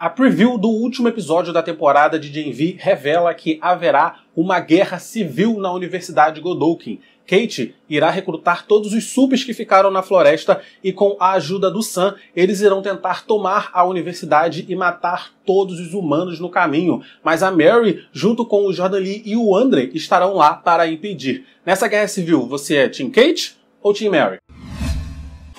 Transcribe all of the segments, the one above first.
A preview do último episódio da temporada de Gen revela que haverá uma guerra civil na Universidade Godolkin. Kate irá recrutar todos os subs que ficaram na floresta e com a ajuda do Sam, eles irão tentar tomar a universidade e matar todos os humanos no caminho. Mas a Mary, junto com o Jordan Lee e o Andre, estarão lá para impedir. Nessa guerra civil, você é Team Kate ou Team Mary?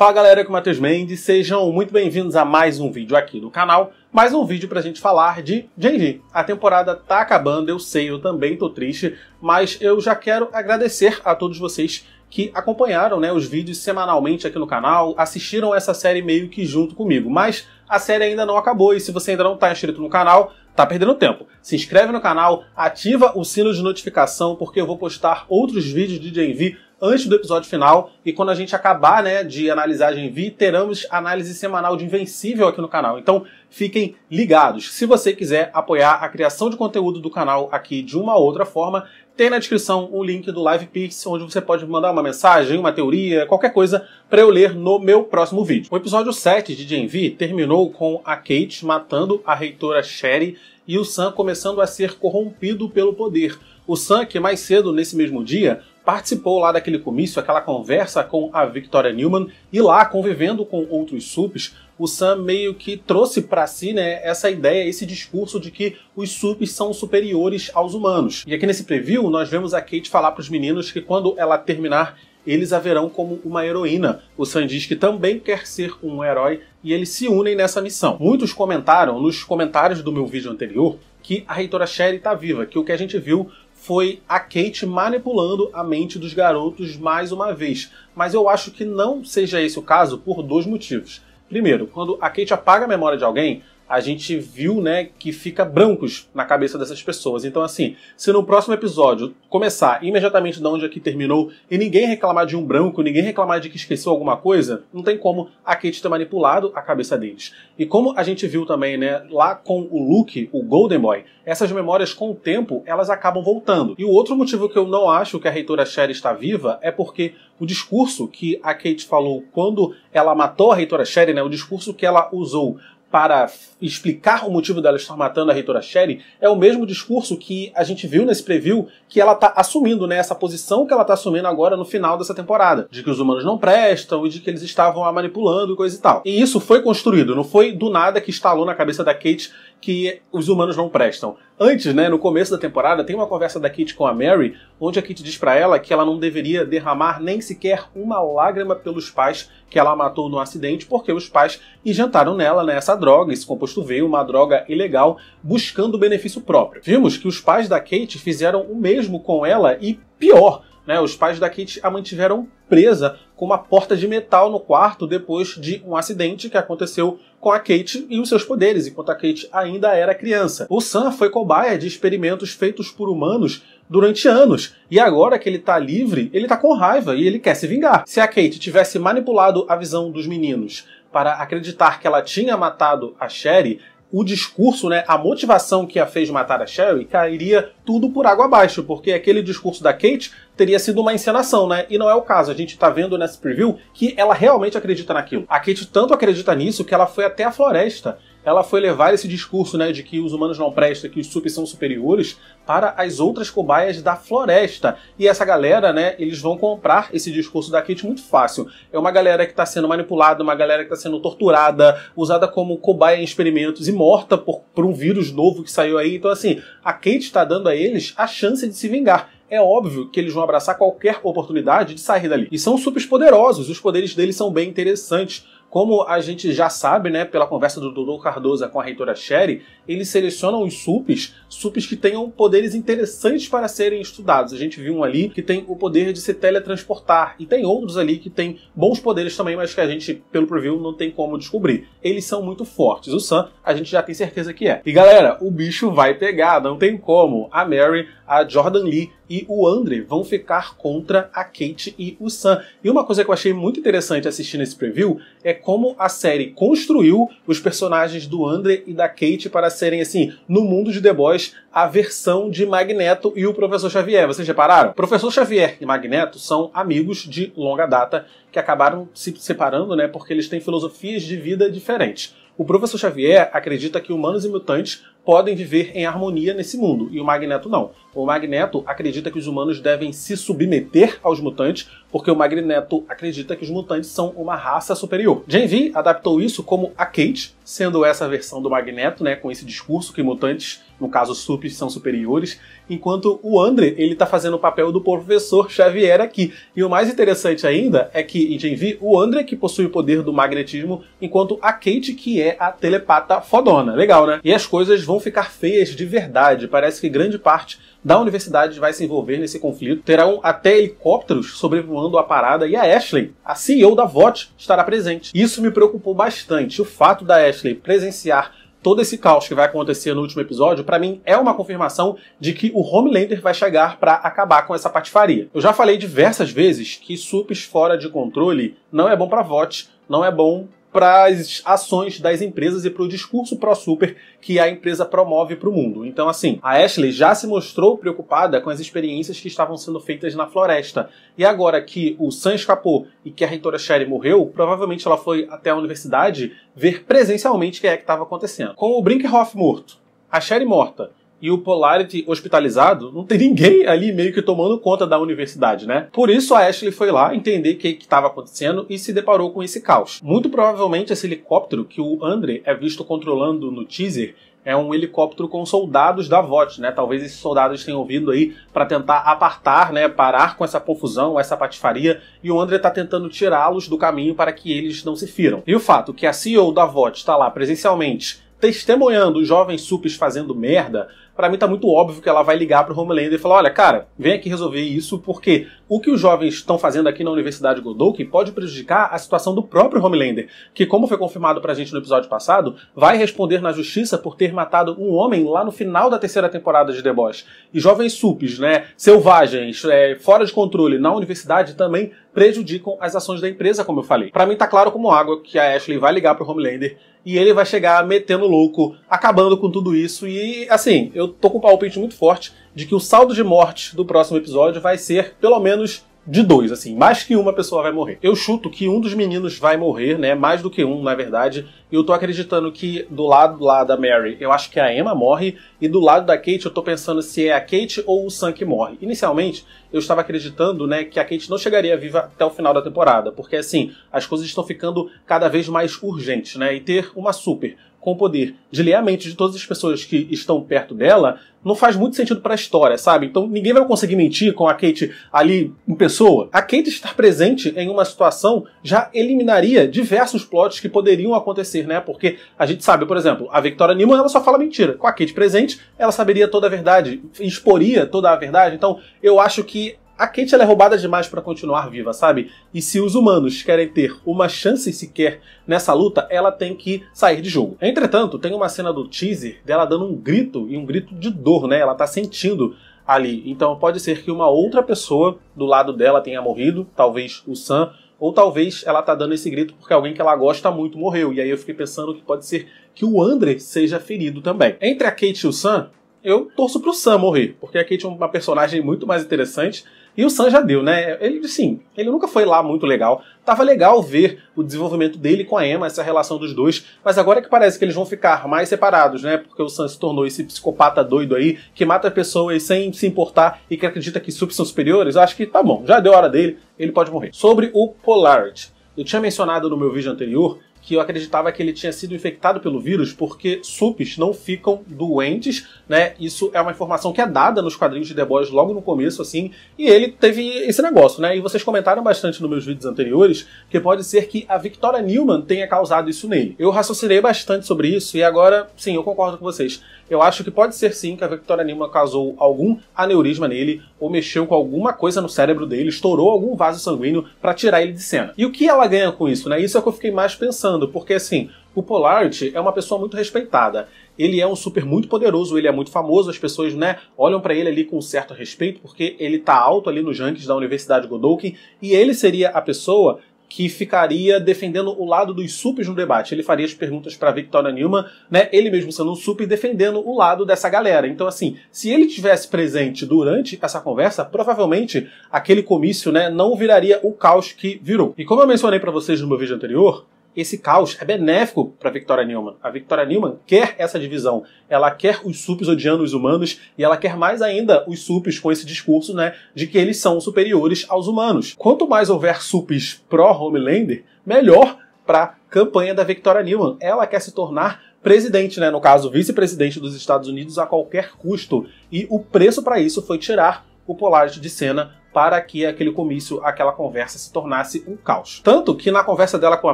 Fala galera, aqui é o Matheus Mendes, sejam muito bem-vindos a mais um vídeo aqui do canal, mais um vídeo pra gente falar de Genji. A temporada tá acabando, eu sei, eu também tô triste, mas eu já quero agradecer a todos vocês que acompanharam né, os vídeos semanalmente aqui no canal, assistiram essa série meio que junto comigo, mas a série ainda não acabou e se você ainda não está inscrito no canal, tá perdendo tempo. Se inscreve no canal, ativa o sino de notificação porque eu vou postar outros vídeos de Genji antes do episódio final. E quando a gente acabar né, de analisar a Gen V, teremos análise semanal de Invencível aqui no canal. Então fiquem ligados. Se você quiser apoiar a criação de conteúdo do canal aqui de uma ou outra forma, tem na descrição o link do Live Pix, onde você pode mandar uma mensagem, uma teoria, qualquer coisa para eu ler no meu próximo vídeo. O episódio 7 de Gen V terminou com a Kate matando a reitora Sherry e o Sam começando a ser corrompido pelo poder. O Sam, que mais cedo nesse mesmo dia participou lá daquele comício, aquela conversa com a Victoria Newman, e lá, convivendo com outros supes, o Sam meio que trouxe para si né, essa ideia, esse discurso de que os supes são superiores aos humanos. E aqui nesse preview, nós vemos a Kate falar para os meninos que quando ela terminar eles a verão como uma heroína. O Sam diz que também quer ser um herói e eles se unem nessa missão. Muitos comentaram nos comentários do meu vídeo anterior que a reitora Sherry está viva, que o que a gente viu foi a Kate manipulando a mente dos garotos mais uma vez. Mas eu acho que não seja esse o caso por dois motivos. Primeiro, quando a Kate apaga a memória de alguém, a gente viu, né, que fica brancos na cabeça dessas pessoas. Então, assim, se no próximo episódio começar imediatamente de onde aqui terminou e ninguém reclamar de um branco, ninguém reclamar de que esqueceu alguma coisa, não tem como a Kate ter manipulado a cabeça deles. E como a gente viu também, né, lá com o Luke, o Golden Boy, essas memórias com o tempo, elas acabam voltando. E o outro motivo que eu não acho que a reitora Sherry está viva é porque o discurso que a Kate falou quando ela matou a reitora Sherry, né, o discurso que ela usou para explicar o motivo dela estar matando a reitora Sherry é o mesmo discurso que a gente viu nesse preview que ela está assumindo, né? Essa posição que ela está assumindo agora no final dessa temporada. De que os humanos não prestam e de que eles estavam a manipulando e coisa e tal. E isso foi construído, não foi do nada que instalou na cabeça da Kate que os humanos não prestam. Antes, né, no começo da temporada, tem uma conversa da Kate com a Mary, onde a Kate diz para ela que ela não deveria derramar nem sequer uma lágrima pelos pais que ela matou no acidente porque os pais injetaram nela né, essa droga, esse composto veio, uma droga ilegal, buscando benefício próprio. Vimos que os pais da Kate fizeram o mesmo com ela e pior, né, os pais da Kate a mantiveram presa com uma porta de metal no quarto depois de um acidente que aconteceu com a Kate e os seus poderes, enquanto a Kate ainda era criança. O Sam foi cobaia de experimentos feitos por humanos durante anos, e agora que ele está livre, ele está com raiva e ele quer se vingar. Se a Kate tivesse manipulado a visão dos meninos para acreditar que ela tinha matado a Sherry, o discurso, né, a motivação que a fez matar a Sherry cairia tudo por água abaixo, porque aquele discurso da Kate teria sido uma encenação, né? E não é o caso. A gente tá vendo nesse preview que ela realmente acredita naquilo. A Kate tanto acredita nisso que ela foi até a floresta ela foi levar esse discurso né, de que os humanos não prestam, que os supers são superiores, para as outras cobaias da floresta. E essa galera, né, eles vão comprar esse discurso da Kate muito fácil. É uma galera que está sendo manipulada, uma galera que está sendo torturada, usada como cobaia em experimentos e morta por, por um vírus novo que saiu aí. Então, assim, a Kate está dando a eles a chance de se vingar é óbvio que eles vão abraçar qualquer oportunidade de sair dali. E são supers poderosos, os poderes deles são bem interessantes. Como a gente já sabe, né, pela conversa do Dudu Cardoso com a reitora Sherry, eles selecionam os supes, supes que tenham poderes interessantes para serem estudados. A gente viu um ali que tem o poder de se teletransportar, e tem outros ali que tem bons poderes também, mas que a gente, pelo preview, não tem como descobrir. Eles são muito fortes. O Sam, a gente já tem certeza que é. E galera, o bicho vai pegar, não tem como. A Mary, a Jordan Lee e o Andre vão ficar contra a Kate e o Sam. E uma coisa que eu achei muito interessante assistindo esse preview é como a série construiu os personagens do Andre e da Kate para ser serem, assim, no mundo de The Boys, a versão de Magneto e o Professor Xavier. Vocês repararam? Professor Xavier e Magneto são amigos de longa data que acabaram se separando, né? Porque eles têm filosofias de vida diferentes. O professor Xavier acredita que humanos e mutantes podem viver em harmonia nesse mundo, e o Magneto não. O Magneto acredita que os humanos devem se submeter aos mutantes, porque o Magneto acredita que os mutantes são uma raça superior. Gen V adaptou isso como a Kate, sendo essa versão do Magneto, né, com esse discurso que mutantes no caso SUP, são superiores, enquanto o Andre, ele tá fazendo o papel do professor Xavier aqui. E o mais interessante ainda é que em Gen V, o Andre que possui o poder do magnetismo, enquanto a Kate que é a telepata fodona. Legal, né? E as coisas vão ficar feias de verdade, parece que grande parte da universidade vai se envolver nesse conflito. Terão até helicópteros sobrevoando a parada e a Ashley, a CEO da VOT, estará presente. Isso me preocupou bastante. O fato da Ashley presenciar todo esse caos que vai acontecer no último episódio, para mim é uma confirmação de que o Homelander vai chegar para acabar com essa patifaria. Eu já falei diversas vezes que supes fora de controle não é bom para vote, não é bom para as ações das empresas e para o discurso pró-super que a empresa promove para o mundo. Então, assim, a Ashley já se mostrou preocupada com as experiências que estavam sendo feitas na floresta. E agora que o Sam escapou e que a reitora Sherry morreu, provavelmente ela foi até a universidade ver presencialmente o que é que estava acontecendo. Com o Brinkhoff morto, a Sherry morta e o Polarity hospitalizado, não tem ninguém ali meio que tomando conta da universidade, né? Por isso a Ashley foi lá entender o que estava acontecendo e se deparou com esse caos. Muito provavelmente esse helicóptero que o Andre é visto controlando no teaser é um helicóptero com soldados da VOT, né? Talvez esses soldados tenham vindo aí para tentar apartar, né? Parar com essa confusão, essa patifaria, e o André está tentando tirá-los do caminho para que eles não se firam. E o fato que a CEO da VOT está lá presencialmente testemunhando os jovens supes fazendo merda, para mim tá muito óbvio que ela vai ligar pro Homelander e falar: olha, cara, vem aqui resolver isso, porque o que os jovens estão fazendo aqui na Universidade Godolkin pode prejudicar a situação do próprio Homelander, que, como foi confirmado pra gente no episódio passado, vai responder na justiça por ter matado um homem lá no final da terceira temporada de The Boys. E jovens supes, né, selvagens, é, fora de controle na universidade também prejudicam as ações da empresa, como eu falei. Para mim tá claro como água que a Ashley vai ligar pro Homelander e ele vai chegar metendo louco, acabando com tudo isso. E assim, eu tô com um palpite muito forte de que o saldo de morte do próximo episódio vai ser pelo menos de dois, assim, mais que uma pessoa vai morrer. Eu chuto que um dos meninos vai morrer, né? Mais do que um, na verdade. E eu tô acreditando que do lado lá da Mary, eu acho que a Emma morre, e do lado da Kate, eu tô pensando se é a Kate ou o Sam que morre. Inicialmente, eu estava acreditando, né, que a Kate não chegaria viva até o final da temporada, porque assim, as coisas estão ficando cada vez mais urgentes, né? E ter uma super com o poder de ler a mente de todas as pessoas que estão perto dela, não faz muito sentido para a história, sabe? Então ninguém vai conseguir mentir com a Kate ali em pessoa. A Kate estar presente em uma situação já eliminaria diversos plots que poderiam acontecer, né? Porque a gente sabe, por exemplo, a Victoria Newman ela só fala mentira. Com a Kate presente, ela saberia toda a verdade, exporia toda a verdade. Então eu acho que a Kate é roubada demais para continuar viva, sabe? E se os humanos querem ter uma chance sequer nessa luta, ela tem que sair de jogo. Entretanto, tem uma cena do teaser dela dando um grito e um grito de dor, né? Ela tá sentindo ali. Então pode ser que uma outra pessoa do lado dela tenha morrido, talvez o Sam, ou talvez ela tá dando esse grito porque alguém que ela gosta muito morreu. E aí eu fiquei pensando que pode ser que o Andre seja ferido também. Entre a Kate e o Sam, eu torço pro Sam morrer, porque a Kate é uma personagem muito mais interessante e o Sam já deu, né? Ele, sim, ele nunca foi lá muito legal. Tava legal ver o desenvolvimento dele com a Emma, essa relação dos dois, mas agora é que parece que eles vão ficar mais separados, né? Porque o Sam se tornou esse psicopata doido aí, que mata pessoas sem se importar e que acredita que subs são superiores. Acho que tá bom, já deu a hora dele, ele pode morrer. Sobre o Polarity. Eu tinha mencionado no meu vídeo anterior que eu acreditava que ele tinha sido infectado pelo vírus, porque supes não ficam doentes, né? Isso é uma informação que é dada nos quadrinhos de The Boys logo no começo, assim, e ele teve esse negócio, né? E vocês comentaram bastante nos meus vídeos anteriores que pode ser que a Victoria Newman tenha causado isso nele. Eu raciocinei bastante sobre isso e agora, sim, eu concordo com vocês. Eu acho que pode ser sim que a Victoria Newman causou algum aneurisma nele ou mexeu com alguma coisa no cérebro dele, estourou algum vaso sanguíneo para tirar ele de cena. E o que ela ganha com isso, né? Isso é o que eu fiquei mais pensando pensando, porque assim, o Polart é uma pessoa muito respeitada. Ele é um super muito poderoso, ele é muito famoso, as pessoas, né, olham para ele ali com certo respeito, porque ele tá alto ali nos rankings da Universidade Godolkin, e ele seria a pessoa que ficaria defendendo o lado dos supers no debate. Ele faria as perguntas para Victoria Newman, né? Ele mesmo sendo um super defendendo o lado dessa galera. Então, assim, se ele tivesse presente durante essa conversa, provavelmente aquele comício, né, não viraria o caos que virou. E como eu mencionei para vocês no meu vídeo anterior, esse caos é benéfico para Victoria Newman. A Victoria Newman quer essa divisão. Ela quer os supes odiando os humanos e ela quer mais ainda os supes com esse discurso, né, de que eles são superiores aos humanos. Quanto mais houver supes pró-Homelander, melhor para campanha da Victoria Newman. Ela quer se tornar presidente, né, no caso, vice-presidente dos Estados Unidos a qualquer custo. E o preço para isso foi tirar o Polaris de cena para que aquele comício, aquela conversa se tornasse um caos. Tanto que na conversa dela com a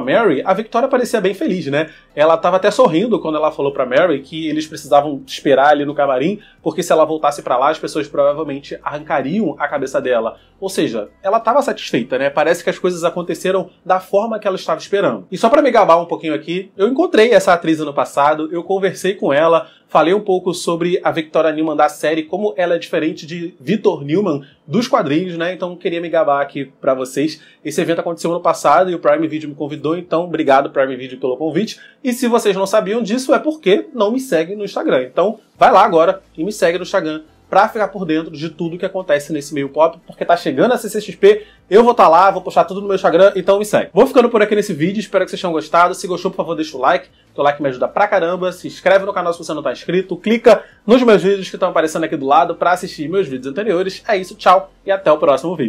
Mary, a Victoria parecia bem feliz, né? Ela estava até sorrindo quando ela falou para Mary que eles precisavam esperar ali no camarim, porque se ela voltasse para lá, as pessoas provavelmente arrancariam a cabeça dela. Ou seja, ela estava satisfeita, né? Parece que as coisas aconteceram da forma que ela estava esperando. E só para me gabar um pouquinho aqui, eu encontrei essa atriz no passado, eu conversei com ela, falei um pouco sobre a Victoria Newman da série, como ela é diferente de Victor Newman dos quadrinhos, né? Então queria me gabar aqui para vocês. Esse evento aconteceu ano passado e o Prime Video me convidou, então obrigado Prime Video pelo convite. E se vocês não sabiam disso é porque não me seguem no Instagram. Então vai lá agora e me segue no Instagram para ficar por dentro de tudo que acontece nesse meio pop, porque tá chegando a CCXP, eu vou estar tá lá, vou postar tudo no meu Instagram, então me segue. Vou ficando por aqui nesse vídeo, espero que vocês tenham gostado. Se gostou, por favor, deixa o like, teu like me ajuda pra caramba. Se inscreve no canal se você não tá inscrito, clica nos meus vídeos que estão aparecendo aqui do lado para assistir meus vídeos anteriores. É isso, tchau e até o próximo vídeo.